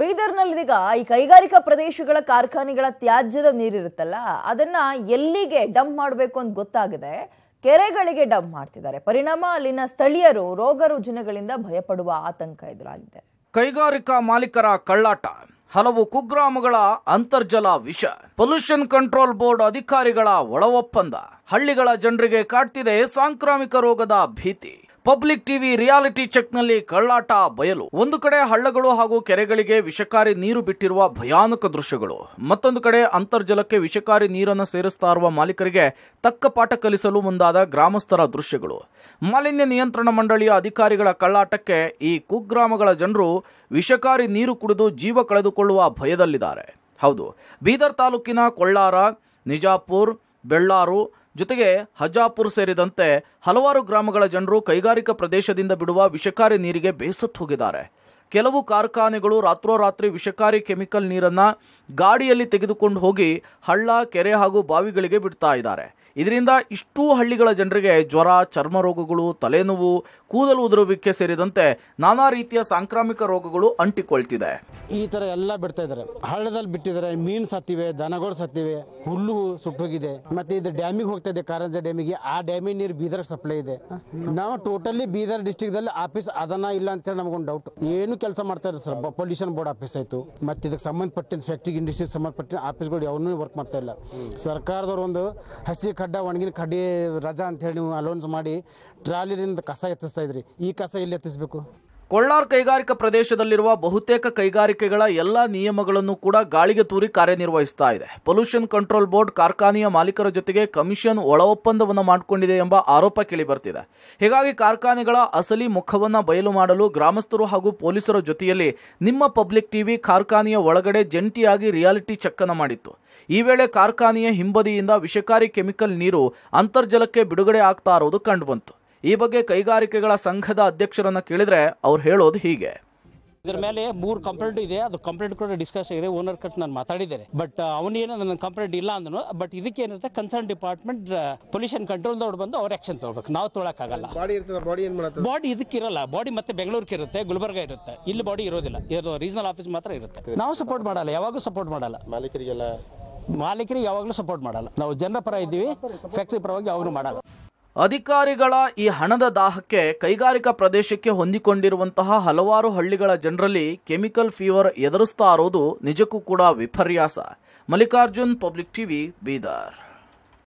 ಬೀದರ್ನಲ್ಲಿದೀಗ ಈ ಕೈಗಾರಿಕಾ ಪ್ರದೇಶಗಳ ಕಾರ್ಖಾನೆಗಳ ತ್ಯಾಜ್ಯದ ನೀರಿರುತ್ತಲ್ಲ ಅದನ್ನ ಎಲ್ಲಿಗೆ ಡಂಪ್ ಮಾಡಬೇಕು ಅಂತ ಗೊತ್ತಾಗದೆ ಕೆರೆಗಳಿಗೆ ಡಂಪ್ ಮಾಡ್ತಿದ್ದಾರೆ ಪರಿಣಾಮ ಅಲ್ಲಿನ ಸ್ಥಳೀಯರು ರೋಗ ರುಜಿನಗಳಿಂದ ಭಯಪಡುವ ಆತಂಕ ಎದುರಾಗಿದೆ ಕೈಗಾರಿಕಾ ಮಾಲೀಕರ ಕಳ್ಳಾಟ ಹಲವು ಕುಗ್ರಾಮಗಳ ಅಂತರ್ಜಲ ವಿಷ ಪೊಲ್ಯೂಷನ್ ಕಂಟ್ರೋಲ್ ಬೋರ್ಡ್ ಅಧಿಕಾರಿಗಳ ಒಳ ಒಪ್ಪಂದ ಹಳ್ಳಿಗಳ ಜನರಿಗೆ ಕಾಡ್ತಿದೆ ಸಾಂಕ್ರಾಮಿಕ ರೋಗದ ಭೀತಿ ಪಬ್ಲಿಕ್ ಟಿವಿ ರಿಯಾಲಿಟಿ ಚೆಕ್ನಲ್ಲಿ ಕಳ್ಳಾಟ ಬಯಲು ಒಂದು ಕಡೆ ಹಳ್ಳಗಳು ಹಾಗೂ ಕೆರೆಗಳಿಗೆ ವಿಷಕಾರಿ ನೀರು ಬಿಟ್ಟಿರುವ ಭಯಾನಕ ದೃಶ್ಯಗಳು ಮತ್ತೊಂದು ಕಡೆ ಅಂತರ್ಜಲಕ್ಕೆ ವಿಷಕಾರಿ ನೀರನ್ನು ಸೇರಿಸ್ತಾ ಇರುವ ಮಾಲೀಕರಿಗೆ ತಕ್ಕ ಪಾಠ ಕಲಿಸಲು ಮುಂದಾದ ಗ್ರಾಮಸ್ಥರ ದೃಶ್ಯಗಳು ಮಾಲಿನ್ಯ ನಿಯಂತ್ರಣ ಮಂಡಳಿಯ ಅಧಿಕಾರಿಗಳ ಕಳ್ಳಾಟಕ್ಕೆ ಈ ಕುಗ್ರಾಮಗಳ ಜನರು ವಿಷಕಾರಿ ನೀರು ಕುಡಿದು ಜೀವ ಕಳೆದುಕೊಳ್ಳುವ ಭಯದಲ್ಲಿದ್ದಾರೆ ಹೌದು ಬೀದರ್ ತಾಲೂಕಿನ ಕೊಳ್ಳಾರ ನಿಜಾಪುರ್ ಬೆಳ್ಳಾರು ಜೊತೆಗೆ ಹಜಾಪುರ್ ಸೇರಿದಂತೆ ಹಲವಾರು ಗ್ರಾಮಗಳ ಜನರು ಕೈಗಾರಿಕಾ ಪ್ರದೇಶದಿಂದ ಬಿಡುವ ವಿಷಕಾರಿ ನೀರಿಗೆ ಬೇಸತ್ತು ಹೋಗಿದ್ದಾರೆ ಕೆಲವು ಕಾರ್ಖಾನೆಗಳು ರಾತ್ರೋರಾತ್ರಿ ವಿಷಕಾರಿ ಕೆಮಿಕಲ್ ನೀರನ್ನು ಗಾಡಿಯಲ್ಲಿ ತೆಗೆದುಕೊಂಡು ಹೋಗಿ ಹಳ್ಳ ಕೆರೆ ಹಾಗೂ ಬಾವಿಗಳಿಗೆ ಬಿಡ್ತಾ ಇದ್ದಾರೆ ಇದರಿಂದ ಇಷ್ಟೂ ಹಳ್ಳಿಗಳ ಜನರಿಗೆ ಜ್ವರ ಚರ್ಮ ರೋಗಗಳು ತಲೆನೋವು ಕೂದಲು ಉದುರುವಿಕೆ ಸೇರಿದಂತೆ ನಾನಾ ರೀತಿಯ ಸಾಂಕ್ರಾಮಿಕ ರೋಗಗಳು ಅಂಟಿಕೊಳ್ತಿದೆ ಈ ತರ ಎಲ್ಲ ಬಿಡ್ತಾ ಇದ್ದಾರೆ ಹಳ್ಳದಲ್ಲಿ ಬಿಟ್ಟಿದ್ದಾರೆ ಮೀನು ಸತ್ತಿವೆ ದನಗಳು ಸತ್ತಿವೆ ಹುಲ್ಲು ಸುಟ್ಟೋಗಿದೆ ಮತ್ತೆ ಇದು ಡ್ಯಾಮಿಗೆ ಹೋಗ್ತಾ ಇದೆ ಕಾರಂಜ ಡ್ಯಾಮಿಗೆ ಆ ಡ್ಯಾಮಿ ನೀರು ಬೀದರ್ ಸಪ್ಲೈ ಇದೆ ನಾವು ಟೋಟಲಿ ಬೀದರ್ ಡಿಸ್ಟಿಕ್ ಆಫೀಸ್ ಅದನ್ನ ಇಲ್ಲ ಅಂತ ನಮ್ಗೊಂದು ಡೌಟ್ ಏನು ಕೆಲಸ ಮಾಡ್ತಾ ಇದ್ದಾರೆ ಸರ್ ಪೊಲ್ಯೂಷನ್ ಬೋರ್ಡ್ ಆಫೀಸ್ ಆಯಿತು ಮತ್ತು ಇದಕ್ಕೆ ಸಂಬಂಧಪಟ್ಟಿದ್ದ ಫ್ಯಾಕ್ಟ್ರಿಗೆ ಇಂಡಸ್ಟ್ರಿ ಸಂಬಂಧಪಟ್ಟ ಆಫೀಸ್ಗಳು ಯಾವನ್ನೂ ವರ್ಕ್ ಮಾಡ್ತಾ ಇಲ್ಲ ಸರ್ಕಾರದವ್ರು ಒಂದು ಹಸಿ ಖಡ್ಡ ಒಣಗಿನ ಕಡ್ಡಿ ರಜಾ ಅಂತೇಳಿ ನೀವು ಅಲೌನ್ಸ್ ಮಾಡಿ ಟ್ರಾಲಿರಿಂದ ಕಸ ಎತ್ತಿಸ್ತಾ ಇದ್ರಿ ಈ ಕಸ ಎಲ್ಲಿ ಎತ್ತಿಸ್ಬೇಕು ಕೊಳ್ಳಾರ್ ಕೈಗಾರಿಕಾ ಪ್ರದೇಶದಲ್ಲಿರುವ ಬಹುತೇಕ ಕೈಗಾರಿಕೆಗಳ ಎಲ್ಲ ನಿಯಮಗಳನ್ನು ಕೂಡ ಗಾಳಿಗೆ ತೂರಿ ಕಾರ್ಯನಿರ್ವಹಿಸ್ತಾ ಇದೆ ಪೊಲ್ಯೂಷನ್ ಕಂಟ್ರೋಲ್ ಬೋರ್ಡ್ ಕಾರ್ಖಾನೆಯ ಮಾಲೀಕರ ಜೊತೆಗೆ ಕಮಿಷನ್ ಒಳ ಒಪ್ಪಂದವನ್ನು ಮಾಡಿಕೊಂಡಿದೆ ಎಂಬ ಆರೋಪ ಕೇಳಿಬರ್ತಿದೆ ಹೀಗಾಗಿ ಕಾರ್ಖಾನೆಗಳ ಅಸಲಿ ಮುಖವನ್ನು ಬಯಲು ಮಾಡಲು ಗ್ರಾಮಸ್ಥರು ಹಾಗೂ ಪೊಲೀಸರ ಜೊತೆಯಲ್ಲಿ ನಿಮ್ಮ ಪಬ್ಲಿಕ್ ಟಿವಿ ಕಾರ್ಖಾನೆಯ ಒಳಗಡೆ ಜಂಟಿಯಾಗಿ ರಿಯಾಲಿಟಿ ಚೆಕ್ ಮಾಡಿತ್ತು ಈ ವೇಳೆ ಕಾರ್ಖಾನೆಯ ಹಿಂಬದಿಯಿಂದ ವಿಷಕಾರಿ ಕೆಮಿಕಲ್ ನೀರು ಅಂತರ್ಜಲಕ್ಕೆ ಬಿಡುಗಡೆ ಆಗ್ತಾ ಇರುವುದು ಕಂಡುಬಂತು ಈ ಬಗ್ಗೆ ಕೈಗಾರಿಕೆಗಳ ಸಂಘದ ಅಧ್ಯಕ್ಷರನ್ನ ಕೇಳಿದ್ರೆ ಅವ್ರು ಹೇಳೋದು ಹೀಗೆ ಇದರ ಮೇಲೆ ಮೂರು ಕಂಪ್ಲೇಂಟ್ ಇದೆ ಅದು ಕಂಪ್ಲೇಂಟ್ ಕೂಡ ಡಿಸ್ಕಸ್ ಆಗಿದೆ ಓನರ್ ಕಟ್ ನಾನು ಮಾತಾಡಿದ್ದೇನೆ ಬಟ್ ಅವನೇನು ನನ್ನ ಕಂಪ್ಲೇಂಟ್ ಇಲ್ಲ ಅಂದನು ಬಟ್ ಇದಕ್ಕೆ ಏನಿರುತ್ತೆ ಕನ್ಸರ್ನ್ ಡಿಪಾರ್ಟ್ಮೆಂಟ್ ಪೊಲ್ಯೂಷನ್ ಕಂಟ್ರೋಲ್ ಬಂದು ಅವ್ರ ಆಕ್ಷನ್ ತಗೋಬೇಕು ನಾವು ಆಗಲ್ಲ ಬಾಡಿ ಇದಕ್ಕೆ ಇರಲ್ಲ ಬಾಡಿ ಮತ್ತೆ ಬೆಂಗಳೂರಿಗೆ ಇರುತ್ತೆ ಗುಲ್ಬರ್ಗ ಇರುತ್ತೆ ಇಲ್ಲಿ ಬಾಡಿ ಇರೋದಿಲ್ಲ ಇದು ರೀಜನಲ್ ಆಫೀಸ್ ಮಾತ್ರ ಇರುತ್ತೆ ನಾವು ಸಪೋರ್ಟ್ ಮಾಡಲ್ಲ ಯಾವಾಗೂ ಸಪೋರ್ಟ್ ಮಾಡಲ್ಲ ಮಾಲೀಕರಿಗೆಲ್ಲ ಮಾಲೀಕರಿಗೆ ಯಾವಾಗಲೂ ಸಪೋರ್ಟ್ ಮಾಡಲ್ಲ ನಾವು ಜನರ ಪರ ಇದ್ದೀವಿ ಫ್ಯಾಕ್ಟ್ರಿ ಪರವಾಗಿ ಯಾವಾಗಲೂ ಮಾಡಲ್ಲ ಅಧಿಕಾರಿಗಳ ಈ ಹಣದ ದಾಹಕ್ಕೆ ಕೈಗಾರಿಕಾ ಪ್ರದೇಶಕ್ಕೆ ಹೊಂದಿಕೊಂಡಿರುವಂತಹ ಹಲವಾರು ಹಳ್ಳಿಗಳ ಜನರಲ್ಲಿ ಕೆಮಿಕಲ್ ಫೀವರ್ ಎದುರಿಸ್ತಾ ಇರೋದು ನಿಜಕ್ಕೂ ಕೂಡ ವಿಪರ್ಯಾಸ ಮಲ್ಲಿಕಾರ್ಜುನ್ ಪಬ್ಲಿಕ್ ಟಿವಿ ಬೀದರ್